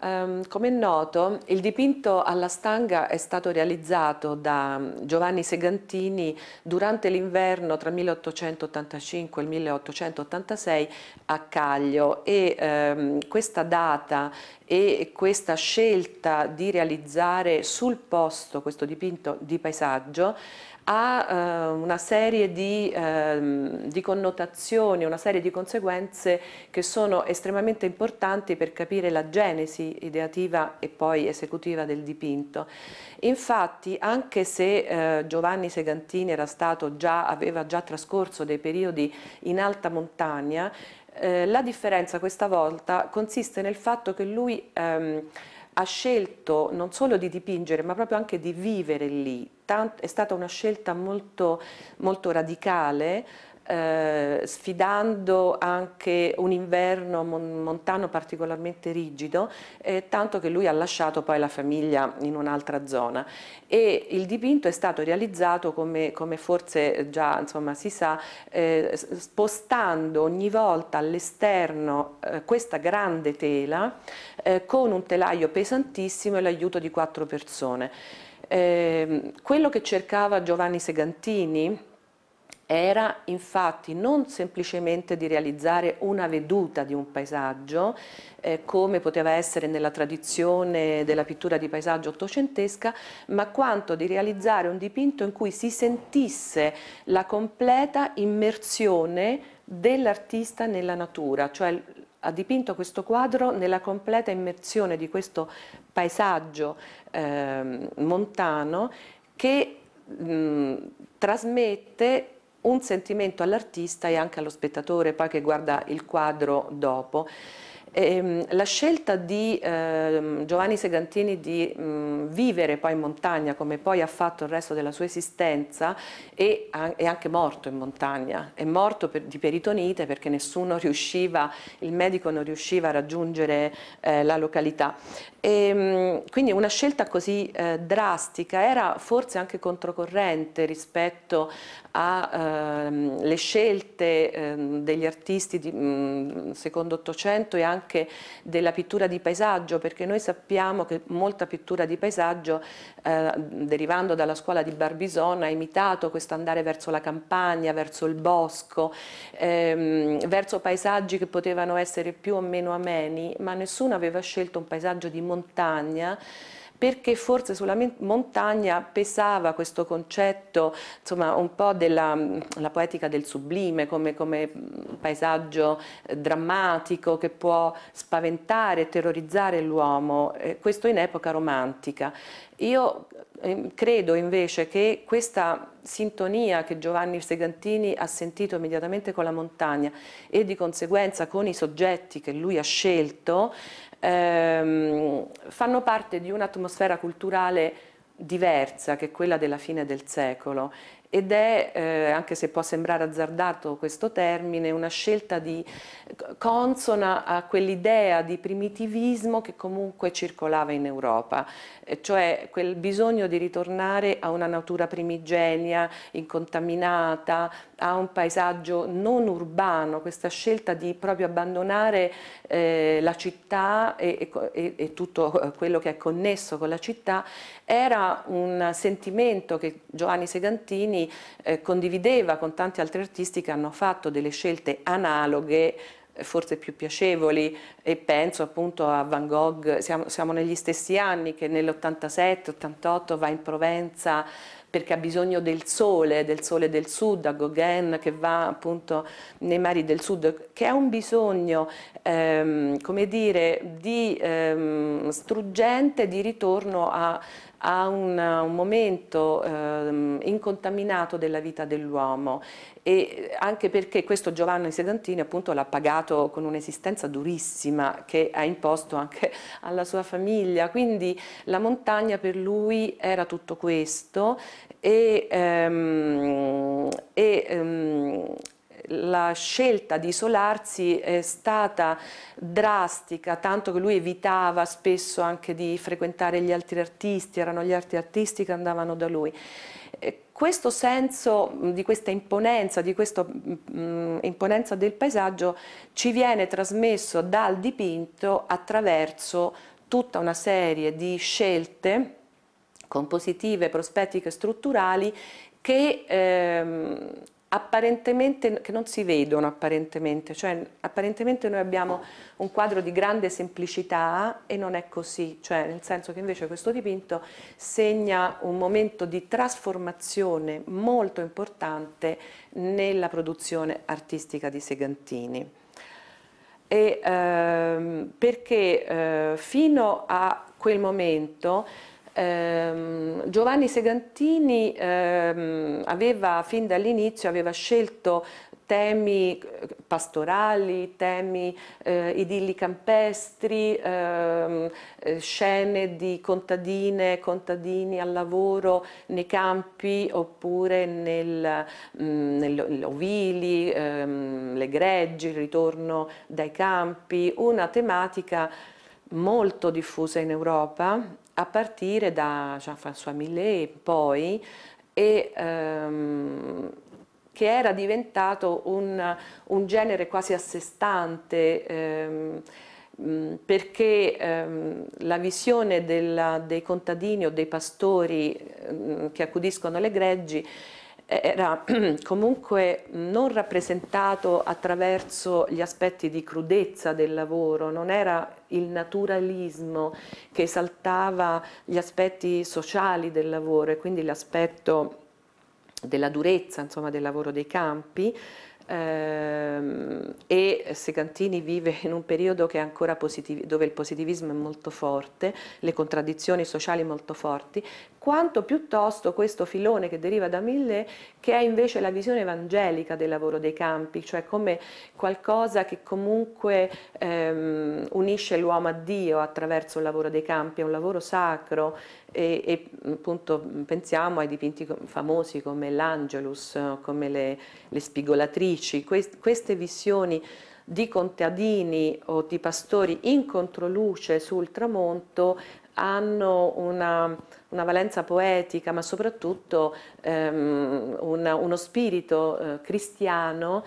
Um, come è noto, il dipinto alla stanga è stato realizzato da Giovanni Segantini durante l'inverno tra 1885 e 1886 a Caglio e um, questa data e questa scelta di realizzare sul posto questo dipinto di paesaggio ha eh, una serie di, ehm, di connotazioni, una serie di conseguenze che sono estremamente importanti per capire la genesi ideativa e poi esecutiva del dipinto. Infatti anche se eh, Giovanni Segantini già, aveva già trascorso dei periodi in alta montagna, eh, la differenza questa volta consiste nel fatto che lui ehm, ha scelto non solo di dipingere ma proprio anche di vivere lì. Tant è stata una scelta molto, molto radicale eh, sfidando anche un inverno mon montano particolarmente rigido, eh, tanto che lui ha lasciato poi la famiglia in un'altra zona. E il dipinto è stato realizzato, come, come forse già insomma, si sa, eh, spostando ogni volta all'esterno eh, questa grande tela eh, con un telaio pesantissimo e l'aiuto di quattro persone. Ehm, quello che cercava Giovanni Segantini, era infatti non semplicemente di realizzare una veduta di un paesaggio, eh, come poteva essere nella tradizione della pittura di paesaggio ottocentesca, ma quanto di realizzare un dipinto in cui si sentisse la completa immersione dell'artista nella natura, cioè ha dipinto questo quadro nella completa immersione di questo paesaggio eh, montano che mh, trasmette un sentimento all'artista e anche allo spettatore poi che guarda il quadro dopo. Ehm, la scelta di ehm, Giovanni Segantini di vivere poi in montagna come poi ha fatto il resto della sua esistenza è anche morto in montagna, è morto di peritonite perché nessuno riusciva, il medico non riusciva a raggiungere eh, la località. E, ehm, quindi una scelta così eh, drastica era forse anche controcorrente rispetto alle ehm, eh, scelte eh, degli artisti di, mh, mm, secondo Ottocento e anche della pittura di paesaggio, perché noi sappiamo che molta pittura di paesaggio, eh, derivando dalla scuola di Barbizon, ha imitato questo andare verso la campagna, verso il bosco, ehm, verso paesaggi che potevano essere più o meno ameni, ma nessuno aveva scelto un paesaggio di montagna montagna perché forse sulla montagna pesava questo concetto, insomma, un po' della poetica del sublime come, come, paesaggio eh, drammatico che può spaventare e terrorizzare l'uomo, eh, questo in epoca romantica. Io ehm, credo invece che questa sintonia che Giovanni Segantini ha sentito immediatamente con la montagna e di conseguenza con i soggetti che lui ha scelto, ehm, fanno parte di un'atmosfera culturale diversa che quella della fine del secolo ed è, eh, anche se può sembrare azzardato questo termine, una scelta di, consona a quell'idea di primitivismo che comunque circolava in Europa, eh, cioè quel bisogno di ritornare a una natura primigenia, incontaminata, a un paesaggio non urbano, questa scelta di proprio abbandonare eh, la città e, e, e tutto eh, quello che è connesso con la città, era un sentimento che Giovanni Segantini Paganini eh, condivideva con tanti altri artisti che hanno fatto delle scelte analoghe eh, forse più piacevoli e penso appunto a Van Gogh, siamo, siamo negli stessi anni che nell'87-88 va in Provenza perché ha bisogno del sole, del sole del sud, a Gauguin che va appunto nei mari del sud, che ha un bisogno, ehm, come dire, di, ehm, struggente di ritorno a a un, un momento eh, incontaminato della vita dell'uomo e anche perché questo Giovanni Sedantini appunto l'ha pagato con un'esistenza durissima che ha imposto anche alla sua famiglia, quindi la montagna per lui era tutto questo e, ehm, e ehm, la scelta di isolarsi è stata drastica, tanto che lui evitava spesso anche di frequentare gli altri artisti, erano gli altri artisti che andavano da lui. Questo senso di questa imponenza, di questa mh, mm, imponenza del paesaggio ci viene trasmesso dal dipinto attraverso tutta una serie di scelte compositive, prospettiche strutturali che ehm, apparentemente, che non si vedono apparentemente, cioè apparentemente noi abbiamo un quadro di grande semplicità e non è così, cioè nel senso che invece questo dipinto segna un momento di trasformazione molto importante nella produzione artistica di Segantini. E, ehm, perché eh, fino a quel momento ehm, Giovanni Segantini ehm, aveva fin dall'inizio scelto temi eh, pastorali, temi eh, idilli campestri, ehm, eh, scene di contadine, contadini al lavoro nei campi oppure nel, mh, mm, ovili, ehm, le greggi, il ritorno dai campi, una tematica molto diffusa in Europa a partire da Jean-François cioè, Millet poi, e, ehm, che era diventato un, un, genere quasi a sé stante, ehm, perché ehm, la visione della, dei contadini o dei pastori ehm, che accudiscono le greggi era comunque non rappresentato attraverso gli aspetti di crudezza del lavoro, non era il naturalismo che esaltava gli aspetti sociali del lavoro e quindi l'aspetto della durezza insomma, del lavoro dei campi, Ehm, e Segantini vive in un periodo dove il positivismo è molto forte, le contraddizioni sociali molto forti, quanto piuttosto questo filone che deriva da Millet che è invece la visione evangelica del lavoro dei campi, cioè come qualcosa che comunque ehm, unisce l'uomo a Dio attraverso il lavoro dei campi, è un lavoro sacro e, e appunto pensiamo ai dipinti famosi come l'Angelus, come le, le spigolatrici, Quest, queste visioni di contadini o di pastori in controluce sul tramonto hanno una, una valenza poetica ma soprattutto ehm, una, uno spirito eh, cristiano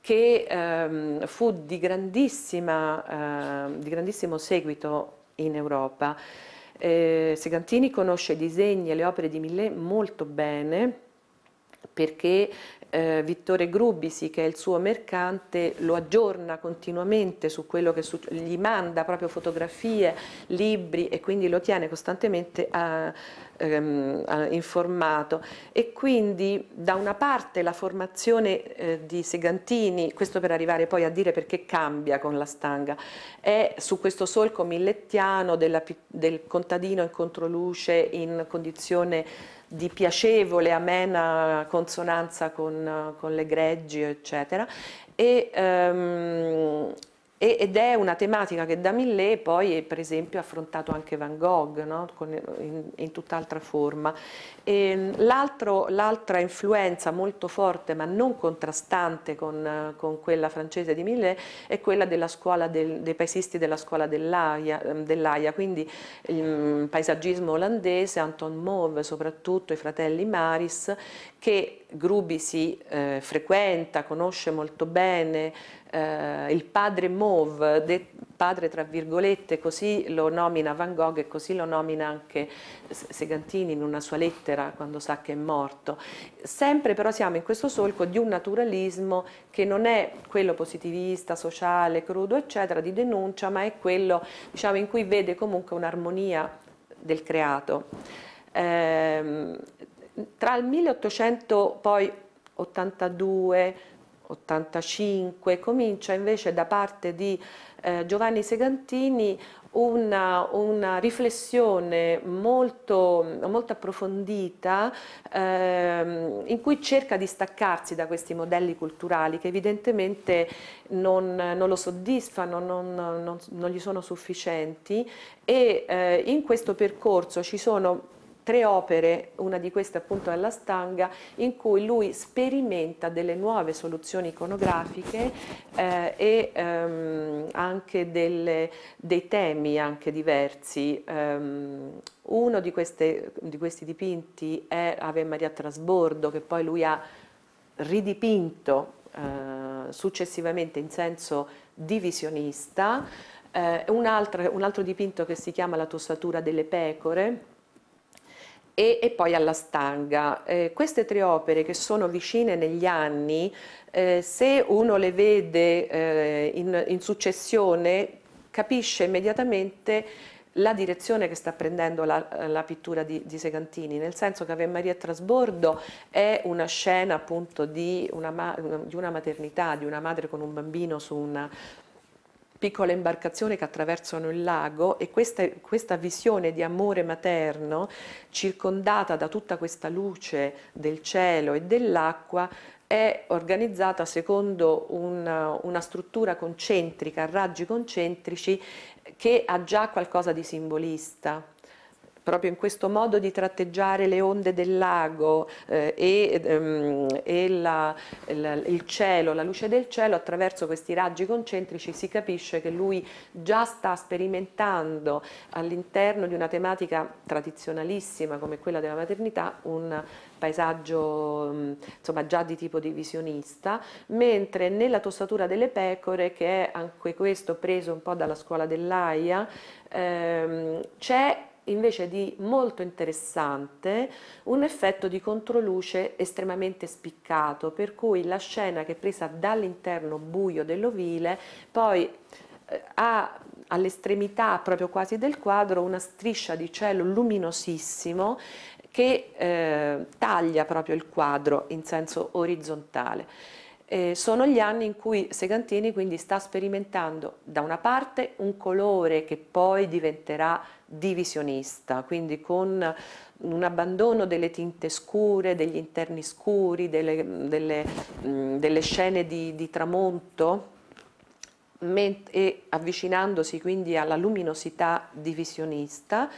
che ehm, fu di, eh, di grandissimo seguito in Europa. Eh, Segantini conosce i disegni e le opere di Millet molto bene, perché eh, Vittore Grubisi, che è il suo mercante, lo aggiorna continuamente su quello che succede, gli manda proprio fotografie, libri e quindi lo tiene costantemente a, ehm, a informato. E quindi da una parte la formazione eh, di Segantini, questo per arrivare poi a dire perché cambia con la stanga, è su questo solco millettiano della, del contadino in controluce in condizione di piacevole, amena consonanza con, con le greggi, eccetera. E, um, ed è una tematica che da Millet poi è per esempio affrontato anche Van Gogh no? in, in tutt'altra forma. Ehm, l'altra influenza molto forte ma non contrastante con, con, quella francese di Millet è quella del, dei paesisti della scuola dell'Aia, ehm, dell quindi il mm, paesaggismo olandese, Anton Mauve soprattutto, i fratelli Maris che Grubi si eh, frequenta, conosce molto bene, eh, il padre Mauve, de, padre tra virgolette, così lo nomina Van Gogh e così lo nomina anche Segantini in una sua lettera quando sa che è morto. Sempre però siamo in questo solco di un naturalismo che non è quello positivista, sociale, crudo, eccetera, di denuncia, ma è quello diciamo, in cui vede comunque un'armonia del creato. Eh, tra il 1882 85, comincia invece da parte di eh, Giovanni Segantini una, una riflessione molto, molto approfondita ehm, in cui cerca di staccarsi da questi modelli culturali che evidentemente non, non lo soddisfano, non, non, non, gli sono sufficienti e eh, in questo percorso ci sono tre opere, una di queste appunto è la Stanga, in cui lui sperimenta delle nuove soluzioni iconografiche eh, e ehm, anche delle, dei temi anche diversi. Um, uno di, queste, di questi dipinti è Ave Maria Trasbordo, che poi lui ha ridipinto eh, successivamente in senso divisionista, eh, un, altro, un altro dipinto che si chiama La tossatura delle pecore, e, e poi alla stanga. Eh, queste tre opere che sono vicine negli anni, eh, se uno le vede eh, in, in successione capisce immediatamente la direzione che sta prendendo la, la pittura di, di, Segantini, nel senso che Ave Maria Trasbordo è una scena appunto di una, di una maternità, di una madre con un bambino su una, piccole imbarcazioni che attraversano il lago e questa, questa, visione di amore materno circondata da tutta questa luce del cielo e dell'acqua è organizzata secondo una, una struttura concentrica, raggi concentrici che ha già qualcosa di simbolista proprio in questo modo di tratteggiare le onde del lago eh, e, ehm, e la, la, il cielo, la luce del cielo, attraverso questi raggi concentrici si capisce che lui già sta sperimentando all'interno di una tematica tradizionalissima come quella della maternità un paesaggio mm, insomma, già di tipo divisionista, mentre nella tossatura delle pecore, che è anche questo preso un po' dalla scuola dell'AIA, ehm, c'è invece di molto interessante un effetto di controluce estremamente spiccato, per cui la scena che è presa dall'interno buio dell'ovile poi eh, ha all'estremità proprio quasi del quadro una striscia di cielo luminosissimo che eh, taglia proprio il quadro in senso orizzontale. Eh, sono gli anni in cui Segantini quindi sta sperimentando da una parte un colore che poi diventerà divisionista, quindi con un abbandono delle tinte scure, degli interni scuri, delle, delle, mh, mm, delle scene di, di tramonto e avvicinandosi quindi alla luminosità divisionista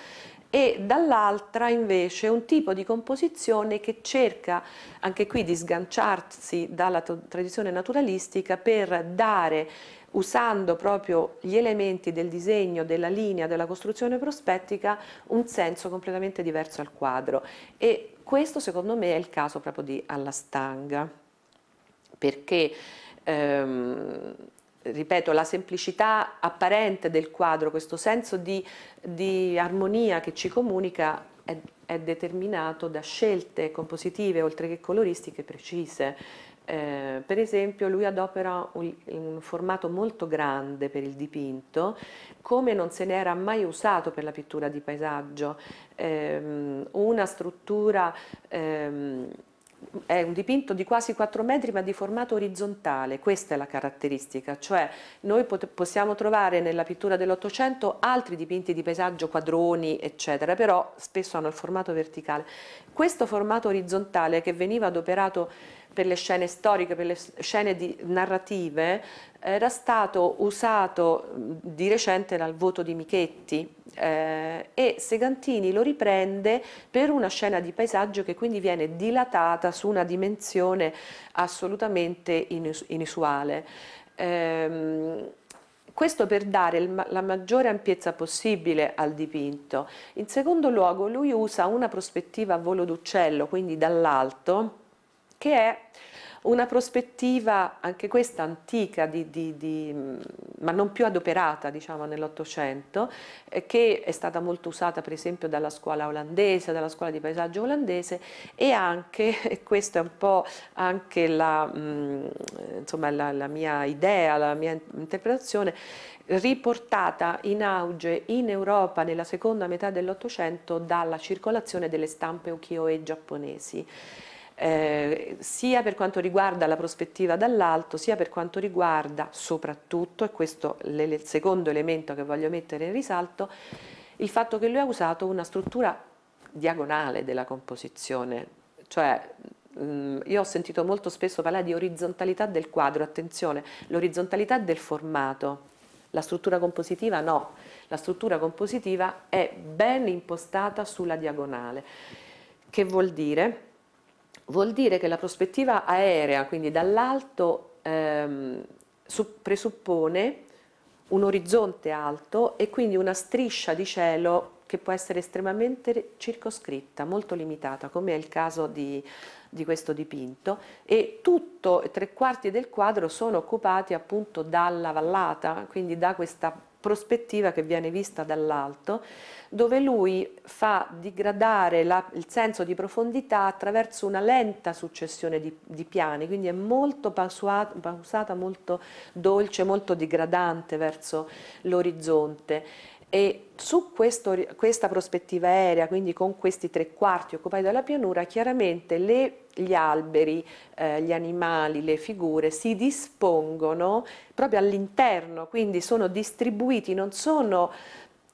e dall'altra invece un tipo di composizione che cerca anche qui di sganciarsi dalla tradizione naturalistica per dare usando proprio gli elementi del disegno, della linea, della costruzione prospettica, un senso completamente diverso al quadro. E questo secondo me è il caso proprio di Alla Stanga, perché ehm, ripeto, la semplicità apparente del quadro, questo senso di, di armonia che ci comunica è, è, determinato da scelte compositive oltre che coloristiche precise. Eh, per esempio lui adopera un, un, formato molto grande per il dipinto, come non se n'era mai usato per la pittura di paesaggio, eh, una struttura, eh, è un dipinto di quasi 4 metri ma di formato orizzontale, questa è la caratteristica, cioè noi possiamo trovare nella pittura dell'Ottocento altri dipinti di paesaggio, quadroni eccetera, però spesso hanno il formato verticale. Questo formato orizzontale che veniva adoperato per le scene storiche, per le scene di, narrative, era stato usato di recente dal voto di Michetti eh, e Segantini lo riprende per una scena di paesaggio che quindi viene dilatata su una dimensione assolutamente inusuale. Eh, questo per dare la maggiore ampiezza possibile al dipinto. In secondo luogo lui usa una prospettiva a volo d'uccello, quindi dall'alto, che è una prospettiva, anche questa antica, di, di, di, ma non più adoperata diciamo, nell'Ottocento, eh, che è stata molto usata per esempio dalla scuola olandese, dalla scuola di paesaggio olandese e anche, e questa è un po' anche la, mh, mm, insomma, la, la mia idea, la mia interpretazione, riportata in auge in Europa nella seconda metà dell'Ottocento dalla circolazione delle stampe ukiyo-e giapponesi eh, sia per quanto riguarda la prospettiva dall'alto, sia per quanto riguarda soprattutto, e questo è il secondo elemento che voglio mettere in risalto, il fatto che lui ha usato una struttura diagonale della composizione, cioè mm, io ho sentito molto spesso parlare di orizzontalità del quadro, attenzione, l'orizzontalità del formato, la struttura compositiva no, la struttura compositiva è ben impostata sulla diagonale, che vuol dire vuol dire che la prospettiva aerea, quindi dall'alto, ehm, presuppone un orizzonte alto e quindi una striscia di cielo che può essere estremamente circoscritta, molto limitata, come è il caso di, di questo dipinto, e tutto, tre quarti del quadro sono occupati appunto dalla vallata, quindi da questa prospettiva che viene vista dall'alto, dove lui fa digradare la, il senso di profondità attraverso una lenta successione di, di piani, quindi è molto pausata, pausata, molto dolce, molto digradante verso l'orizzonte. E su questo, questa prospettiva aerea, quindi con questi tre quarti occupati dalla pianura, chiaramente le, gli alberi, eh, gli animali, le figure si dispongono proprio all'interno, quindi sono distribuiti, non sono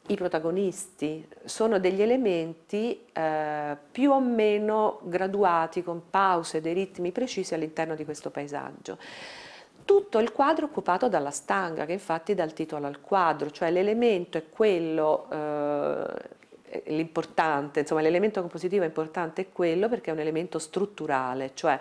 i protagonisti, sono degli elementi eh, più o meno graduati con pause, dei ritmi precisi all'interno di questo paesaggio tutto il quadro occupato dalla stanga, che infatti dà il titolo al quadro, cioè l'elemento è quello, eh, l'importante, insomma l'elemento compositivo importante è quello perché è un elemento strutturale, cioè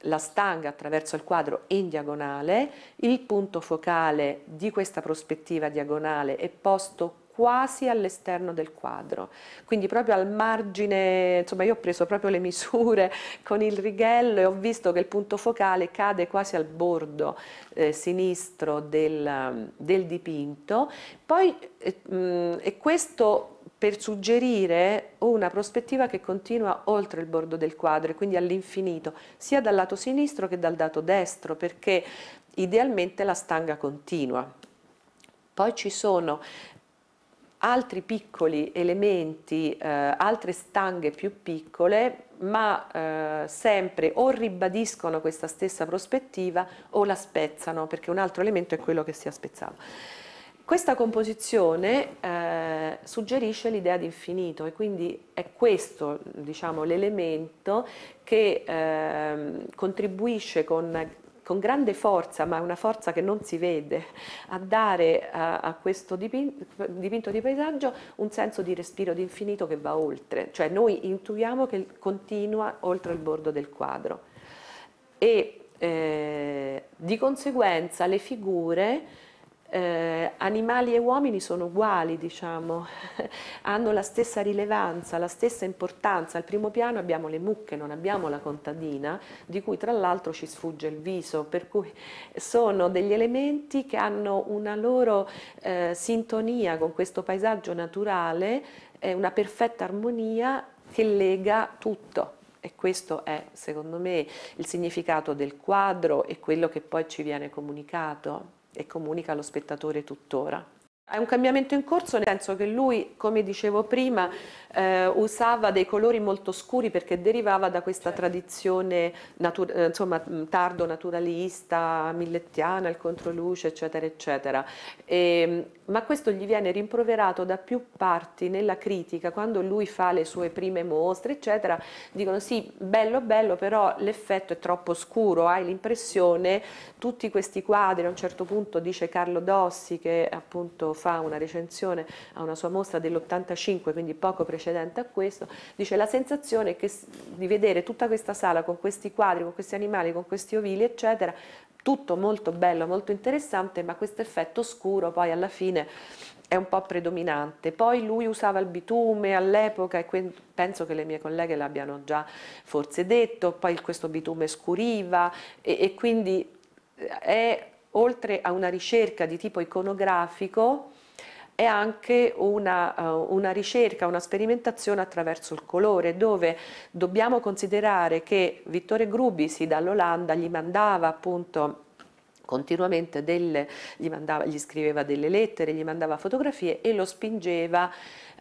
la stanga attraverso il quadro in diagonale, il punto focale di questa prospettiva diagonale è posto quasi all'esterno del quadro, quindi proprio al margine, insomma io ho preso proprio le misure con il righello e ho visto che il punto focale cade quasi al bordo eh, sinistro del, um, del, dipinto, poi eh, mh, mm, e questo per suggerire una prospettiva che continua oltre il bordo del quadro e quindi all'infinito, sia dal lato sinistro che dal lato destro, perché idealmente la stanga continua, poi ci sono altri piccoli elementi, eh, altre stanghe più piccole, ma eh, sempre o ribadiscono questa stessa prospettiva o la spezzano, perché un altro elemento è quello che si è spezzato. Questa composizione eh, suggerisce l'idea di infinito e quindi è questo diciamo, l'elemento che ehm, contribuisce con con grande forza, ma una forza che non si vede, a dare a, a questo dipinto, dipinto di paesaggio un senso di respiro di infinito che va oltre, cioè noi intuiamo che continua oltre il bordo del quadro. E eh, di conseguenza le figure eh, animali e uomini sono uguali, diciamo, hanno la stessa rilevanza, la stessa importanza. Al primo piano abbiamo le mucche, non abbiamo la contadina, di cui tra l'altro ci sfugge il viso, per cui sono degli elementi che hanno una loro eh, sintonia con questo paesaggio naturale, eh, una perfetta armonia che lega tutto. E questo è, secondo me, il significato del quadro e quello che poi ci viene comunicato e comunica allo spettatore tuttora. È un cambiamento in corso nel senso che lui, come dicevo prima, eh, usava dei colori molto scuri perché derivava da questa certo. tradizione natu eh, insomma, mm, tardo naturalista, millettiana, il controluce, eccetera, eccetera. E, ehm, ma questo gli viene rimproverato da più parti nella critica, quando lui fa le sue prime mostre, eccetera, dicono sì, bello, bello, però l'effetto è troppo scuro, hai l'impressione, tutti questi quadri, a un certo punto dice Carlo Dossi che appunto fa una recensione a una sua mostra dell'85, quindi poco precedente a questo, dice la sensazione che, di vedere tutta questa sala con questi quadri, con questi animali, con questi ovili, eccetera, tutto molto bello, molto interessante, ma questo effetto scuro poi alla fine è un po' predominante. Poi lui usava il bitume all'epoca e penso che le mie colleghe l'abbiano già forse detto, poi questo bitume scuriva e, e quindi eh, è oltre a una ricerca di tipo iconografico, è anche una, eh, una, ricerca, una sperimentazione attraverso il colore, dove dobbiamo considerare che Vittore Grubisi dall'Olanda gli mandava appunto continuamente delle, gli, mandava, gli, scriveva delle lettere, gli mandava fotografie e lo spingeva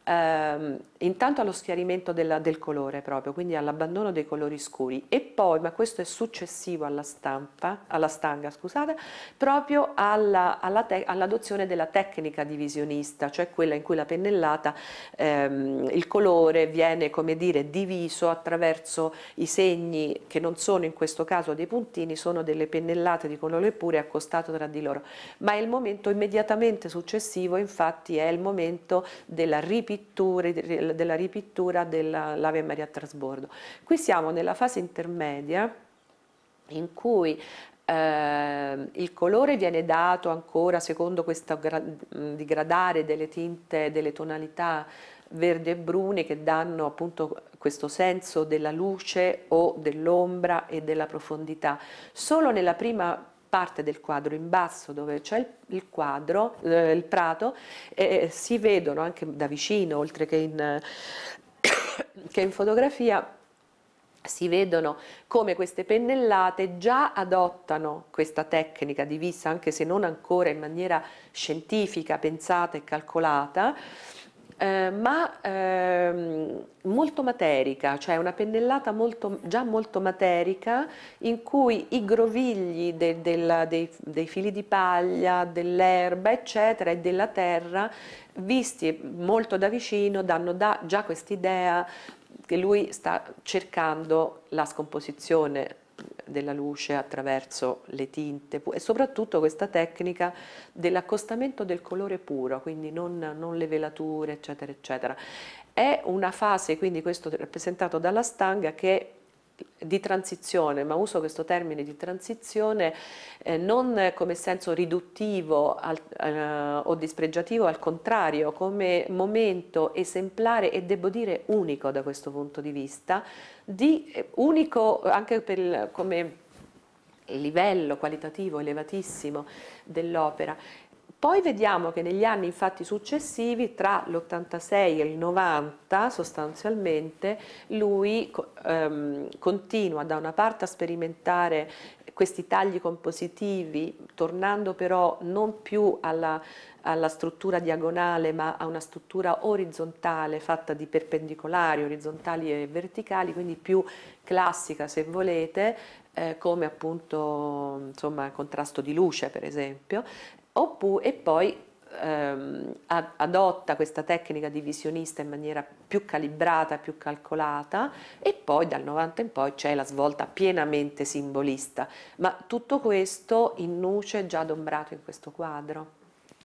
ehm, intanto allo schiarimento della, del colore proprio, quindi all'abbandono dei colori scuri e poi, ma questo è successivo alla, stampa, alla stanga, scusate, proprio alla, alla all'adozione della tecnica divisionista, cioè quella in cui la pennellata, ehm, il colore viene come dire diviso attraverso i segni che non sono in questo caso dei puntini, sono delle pennellate di colore pure accostato tra di loro, ma è il momento immediatamente successivo infatti è il momento della ripittura, della ripittura dell'Ave Maria Trasbordo. Qui siamo nella fase intermedia in cui eh, il colore viene dato ancora secondo questo digradare delle tinte, delle tonalità verde e brune che danno appunto questo senso della luce o dell'ombra e della profondità. Solo nella prima parte del quadro, in basso dove c'è il, quadro, eh, il prato, eh, si vedono anche da vicino, oltre che in, che in fotografia, si vedono come queste pennellate già adottano questa tecnica di vista, anche se non ancora in maniera scientifica, pensata e calcolata, eh, ma ehm, molto materica, cioè una pennellata molto, già molto materica in cui i grovigli de, della, dei, dei, fili di paglia, dell'erba eccetera e della terra visti molto da vicino danno da, già quest'idea che lui sta cercando la scomposizione della luce attraverso le tinte e soprattutto questa tecnica dell'accostamento del colore puro, quindi non, non le velature eccetera eccetera. È una fase, quindi questo rappresentato dalla stanga, che di transizione, ma uso questo termine di transizione eh, non come senso riduttivo al, eh, o dispregiativo, al contrario, come momento esemplare e devo dire unico da questo punto di vista, di, eh, unico anche per, come livello qualitativo elevatissimo dell'opera poi vediamo che negli anni infatti successivi, tra l'86 e il 90 sostanzialmente, lui ehm, continua da una parte a sperimentare questi tagli compositivi, tornando però non più alla, alla struttura diagonale ma a una struttura orizzontale fatta di perpendicolari, orizzontali e verticali, quindi più classica se volete, eh, come appunto insomma, contrasto di luce per esempio, Oppure, e poi ehm, adotta questa tecnica divisionista in maniera più calibrata, più calcolata e poi dal 90 in poi c'è la svolta pienamente simbolista, ma tutto questo in nuce già adombrato in questo quadro.